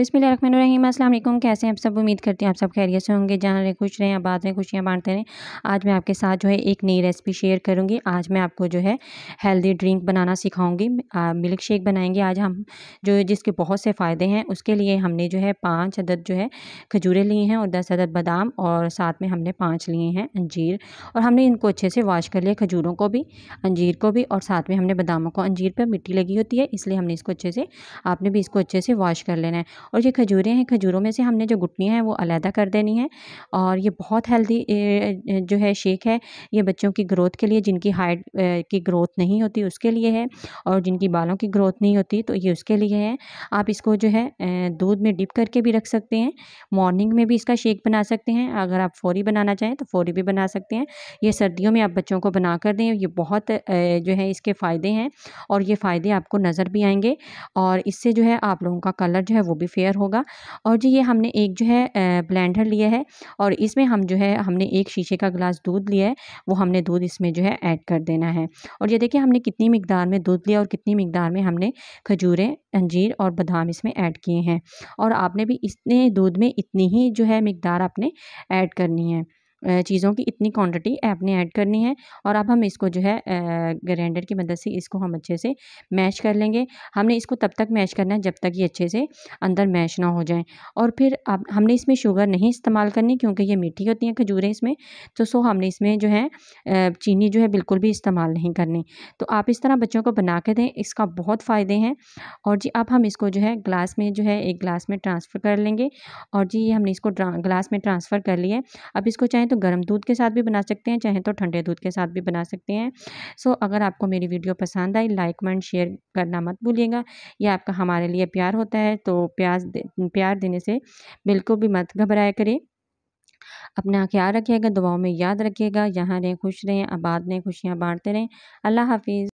अस्सलाम वालेकुम कैसे हैं आप सब उम्मीद करती हैं आप सब खैरियत से होंगे जान रहे खुश रहें आबाद रहें खुशियाँ बांटते रहें आज मैं आपके साथ जो है एक नई रेसिपी शेयर करूँगी आज मैं आपको जो है हेल्दी ड्रिंक बनाना सिखाऊंगी मिल्क शेक बनाएंगे आज हम जो जिसके बहुत से फ़ायदे हैं उसके लिए हमने जो है पाँच अदद जो है खजूरें लिए हैं और दस अदद बादाम और साथ में हमने पाँच लिए हैं अंजीर और हमने इनको अच्छे से वॉश कर लिया खजूरों को भी अंजीर को भी और साथ में हमने बादामों को अंजीर पर मिट्टी लगी होती है इसलिए हमने इसको अच्छे से आपने भी इसको अच्छे से वॉश कर लेना है और ये खजूरें हैं खजूरों में से हमने जो गुटनियाँ हैं वो अलहदा कर देनी है और ये बहुत हेल्दी जो है शेक है ये बच्चों की ग्रोथ के लिए जिनकी हाइट की ग्रोथ नहीं होती उसके लिए है और जिनकी बालों की ग्रोथ नहीं होती तो ये उसके लिए है आप इसको जो है दूध में डिप करके भी रख सकते हैं मॉर्निंग में भी इसका शेक बना सकते हैं अगर आप फौरी बनाना चाहें तो फौरी भी बना सकते हैं ये सर्दियों में आप बच्चों को बना कर दें ये बहुत जो है इसके फ़ायदे हैं और ये फ़ायदे आपको नज़र भी आएंगे और इससे जो है आप लोगों का कलर जो है वो भी फेयर होगा और जी ये हमने एक जो है ब्लेंडर लिया है और इसमें हम जो है हमने एक शीशे का गिलास दूध लिया है वो हमने दूध इसमें जो है ऐड कर देना है और ये देखिए हमने कितनी मकदार में दूध लिया और कितनी मकदार में हमने खजूरें अंजीर और बादाम इसमें ऐड किए हैं और आपने भी इतने दूध में इतनी ही जो है मकदार आपने ऐड करनी है चीज़ों की इतनी क्वांटिटी आपने ऐड करनी है और अब हम इसको जो है ग्राइंडर की मदद से इसको हम अच्छे से मैश कर लेंगे हमने इसको तब तक मैश करना है जब तक ये अच्छे से अंदर मैश ना हो जाए और फिर अब हमने इसमें शुगर नहीं इस्तेमाल करनी क्योंकि ये मीठी होती हैं खजूरें इसमें तो सो हमने इसमें जो है चीनी जो है बिल्कुल भी इस्तेमाल नहीं करनी तो आप इस तरह बच्चों को बना के दें इसका बहुत फ़ायदे हैं और जी अब हम इसको जो है ग्लास में जो है एक ग्लास में ट्रांसफ़र कर लेंगे और जी ये हमने इसको ग्लास में ट्रांसफ़र कर लिया अब इसको चाहें तो तो गर्म दूध के साथ भी बना सकते हैं चाहे तो ठंडे दूध के साथ भी बना सकते हैं सो अगर आपको मेरी वीडियो पसंद आई लाइक मंड शेयर करना मत भूलिएगा यह आपका हमारे लिए प्यार होता है तो प्याज प्यार देने से बिल्कुल भी मत घबराया करें अपना ख्याल रखिएगा दुआओं में याद रखिएगा यहाँ रहें खुश रहें आबाद रहें खुशियाँ बांटते रहें अल्लाह हाफिज़